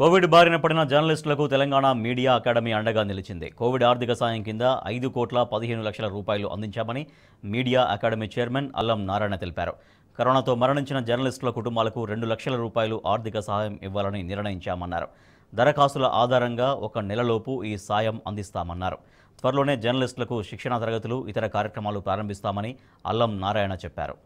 Covid బారిన పడిన జర్నలిస్టులకు తెలంగాణ మీడియా అకాడమీ అండగా నిలిచింది కోవిడ్ ఆర్థిక సాయం కింద ఐదు కోట్ల పదిహేను లక్షల రూపాయలు అందించామని మీడియా అకాడమీ చైర్మన్ అల్లం నారాయణ తెలిపారు కరోనాతో మరణించిన జర్నలిస్టుల కుటుంబాలకు రెండు లక్షల రూపాయలు ఆర్థిక సహాయం ఇవ్వాలని నిర్ణయించామన్నారు దరఖాస్తుల ఆధారంగా ఒక నెలలోపు ఈ సాయం అందిస్తామన్నారు త్వరలోనే జర్నలిస్టులకు శిక్షణా తరగతులు ఇతర కార్యక్రమాలు ప్రారంభిస్తామని అల్లం నారాయణ చెప్పారు